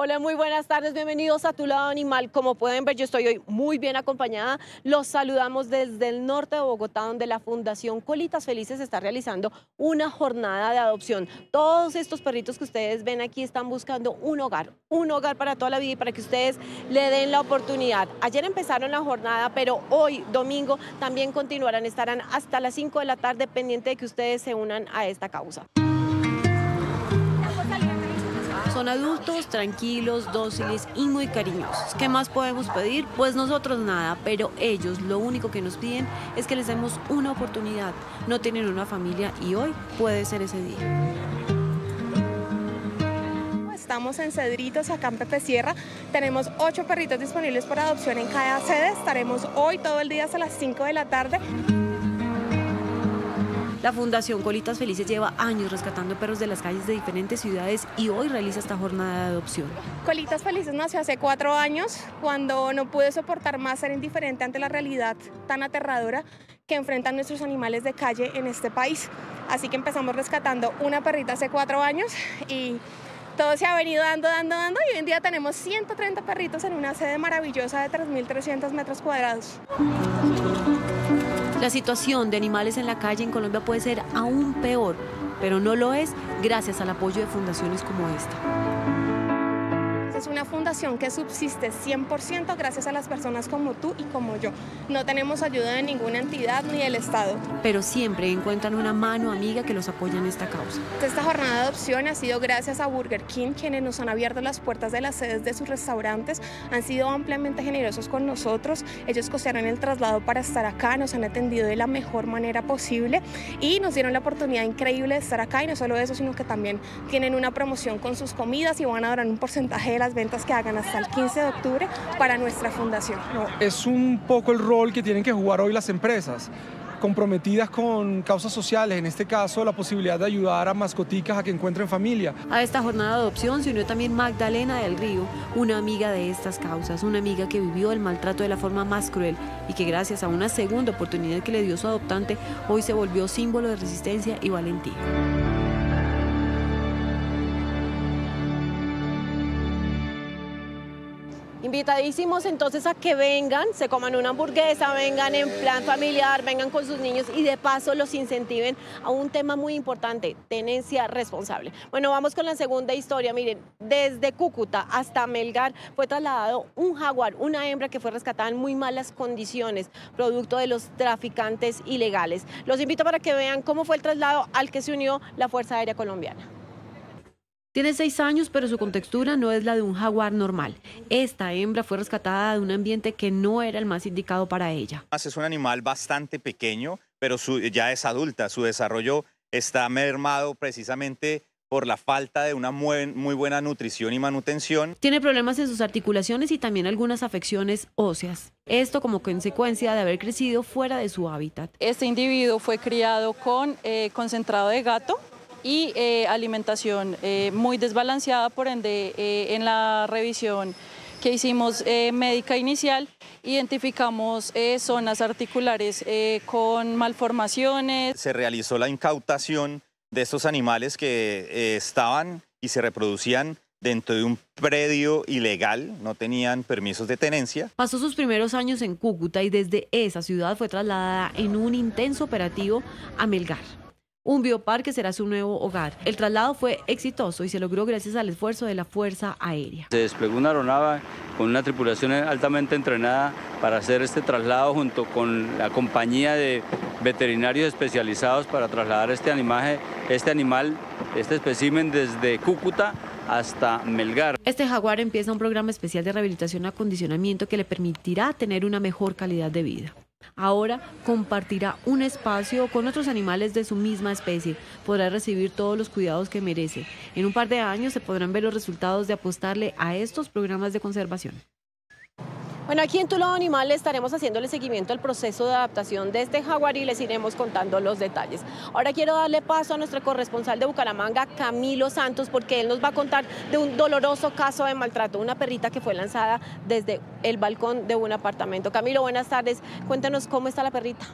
Hola, muy buenas tardes, bienvenidos a Tu Lado Animal. Como pueden ver, yo estoy hoy muy bien acompañada. Los saludamos desde el norte de Bogotá, donde la Fundación Colitas Felices está realizando una jornada de adopción. Todos estos perritos que ustedes ven aquí están buscando un hogar, un hogar para toda la vida y para que ustedes le den la oportunidad. Ayer empezaron la jornada, pero hoy, domingo, también continuarán, estarán hasta las 5 de la tarde pendiente de que ustedes se unan a esta causa. Son adultos, tranquilos, dóciles y muy cariñosos. ¿Qué más podemos pedir? Pues nosotros nada, pero ellos lo único que nos piden es que les demos una oportunidad. No tienen una familia y hoy puede ser ese día. Estamos en Cedritos, acá en Pepe Sierra. Tenemos ocho perritos disponibles para adopción en cada sede. Estaremos hoy todo el día hasta las 5 de la tarde. La Fundación Colitas Felices lleva años rescatando perros de las calles de diferentes ciudades y hoy realiza esta jornada de adopción. Colitas Felices nació hace cuatro años cuando no pude soportar más ser indiferente ante la realidad tan aterradora que enfrentan nuestros animales de calle en este país. Así que empezamos rescatando una perrita hace cuatro años y todo se ha venido dando, dando, dando y hoy en día tenemos 130 perritos en una sede maravillosa de 3.300 metros cuadrados. La situación de animales en la calle en Colombia puede ser aún peor, pero no lo es gracias al apoyo de fundaciones como esta es una fundación que subsiste 100% gracias a las personas como tú y como yo. No tenemos ayuda de ninguna entidad ni del Estado. Pero siempre encuentran una mano amiga que los apoya en esta causa. Esta jornada de adopción ha sido gracias a Burger King, quienes nos han abierto las puertas de las sedes de sus restaurantes. Han sido ampliamente generosos con nosotros. Ellos costearon el traslado para estar acá, nos han atendido de la mejor manera posible y nos dieron la oportunidad increíble de estar acá. Y no solo eso, sino que también tienen una promoción con sus comidas y van a dar un porcentaje de la ventas que hagan hasta el 15 de octubre para nuestra fundación. es un poco el rol que tienen que jugar hoy las empresas comprometidas con causas sociales, en este caso la posibilidad de ayudar a mascoticas a que encuentren familia. A esta jornada de adopción se también Magdalena del Río, una amiga de estas causas, una amiga que vivió el maltrato de la forma más cruel y que gracias a una segunda oportunidad que le dio su adoptante, hoy se volvió símbolo de resistencia y valentía. invitadísimos entonces a que vengan, se coman una hamburguesa, vengan en plan familiar, vengan con sus niños y de paso los incentiven a un tema muy importante, tenencia responsable. Bueno, vamos con la segunda historia. Miren, desde Cúcuta hasta Melgar fue trasladado un jaguar, una hembra que fue rescatada en muy malas condiciones, producto de los traficantes ilegales. Los invito para que vean cómo fue el traslado al que se unió la Fuerza Aérea Colombiana. Tiene seis años, pero su contextura no es la de un jaguar normal. Esta hembra fue rescatada de un ambiente que no era el más indicado para ella. Es un animal bastante pequeño, pero ya es adulta. Su desarrollo está mermado precisamente por la falta de una muy, buena nutrición y manutención. Tiene problemas en sus articulaciones y también algunas afecciones óseas. Esto como consecuencia de haber crecido fuera de su hábitat. Este individuo fue criado con eh, concentrado de gato, y eh, alimentación eh, muy desbalanceada, por ende eh, en la revisión que hicimos médica inicial identificamos zonas articulares con malformaciones. Se realizó la incautación de estos animales que estaban y se reproducían dentro de un predio ilegal, no tenían permisos de tenencia. Pasó sus primeros años en Cúcuta y desde esa ciudad fue trasladada en un intenso operativo a Melgar. Un bioparque será su nuevo hogar. El traslado fue exitoso y se logró gracias al esfuerzo de la Fuerza Aérea. Se desplegó una aeronave con una tripulación altamente entrenada para hacer este traslado junto con la compañía de veterinarios especializados para trasladar este, este animal, este especímen desde Cúcuta hasta Melgar. Este jaguar empieza un programa especial de rehabilitación y acondicionamiento que le permitirá tener una mejor calidad de vida. Ahora compartirá un espacio con otros animales de su misma especie. Podrá recibir todos los cuidados que merece. En un par de años se podrán ver los resultados de apostarle a estos programas de conservación. Bueno, aquí en Tulón Animal estaremos haciéndole seguimiento al proceso de adaptación de este jaguar y les iremos contando los detalles. Ahora quiero darle paso a nuestro corresponsal de Bucaramanga, Camilo Santos, porque él nos va a contar de un doloroso caso de maltrato, una perrita que fue lanzada desde el balcón de un apartamento. Camilo, buenas tardes. Cuéntanos cómo está la perrita.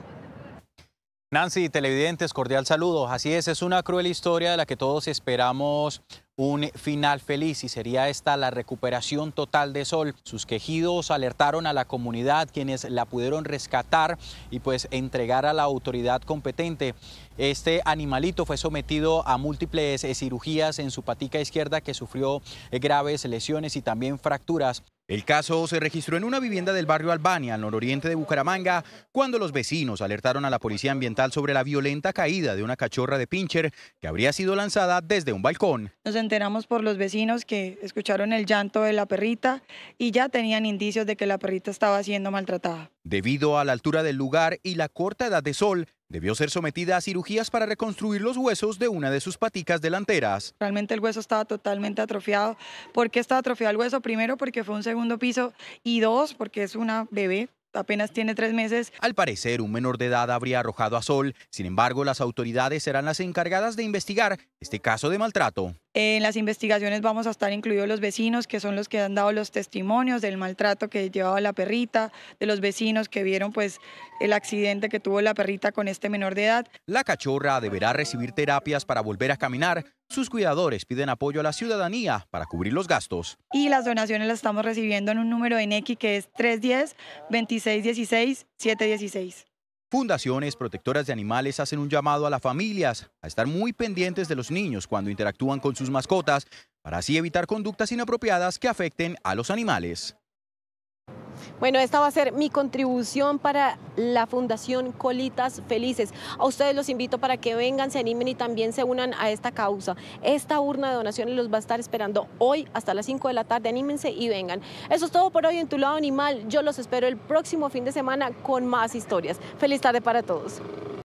Nancy, televidentes, cordial saludo. Así es, es una cruel historia de la que todos esperamos un final feliz y sería esta la recuperación total de Sol. Sus quejidos alertaron a la comunidad quienes la pudieron rescatar y pues entregar a la autoridad competente. Este animalito fue sometido a múltiples eh, cirugías en su patica izquierda que sufrió eh, graves lesiones y también fracturas. El caso se registró en una vivienda del barrio Albania, al nororiente de Bucaramanga, cuando los vecinos alertaron a la policía ambiental sobre la violenta caída de una cachorra de pincher que habría sido lanzada desde un balcón. Nos enteramos por los vecinos que escucharon el llanto de la perrita y ya tenían indicios de que la perrita estaba siendo maltratada. Debido a la altura del lugar y la corta edad de sol, debió ser sometida a cirugías para reconstruir los huesos de una de sus paticas delanteras. Realmente el hueso estaba totalmente atrofiado. ¿Por qué estaba atrofiado el hueso? Primero porque fue un segundo piso y dos porque es una bebé. Apenas tiene tres meses. Al parecer, un menor de edad habría arrojado a Sol. Sin embargo, las autoridades serán las encargadas de investigar este caso de maltrato. En las investigaciones vamos a estar incluidos los vecinos, que son los que han dado los testimonios del maltrato que llevaba la perrita, de los vecinos que vieron pues el accidente que tuvo la perrita con este menor de edad. La cachorra deberá recibir terapias para volver a caminar. Sus cuidadores piden apoyo a la ciudadanía para cubrir los gastos. Y las donaciones las estamos recibiendo en un número en X que es 310 2616 716. Fundaciones protectoras de animales hacen un llamado a las familias a estar muy pendientes de los niños cuando interactúan con sus mascotas para así evitar conductas inapropiadas que afecten a los animales. Bueno, esta va a ser mi contribución para la Fundación Colitas Felices. A ustedes los invito para que vengan, se animen y también se unan a esta causa. Esta urna de donaciones los va a estar esperando hoy hasta las 5 de la tarde. Anímense y vengan. Eso es todo por hoy en Tu Lado Animal. Yo los espero el próximo fin de semana con más historias. Feliz tarde para todos.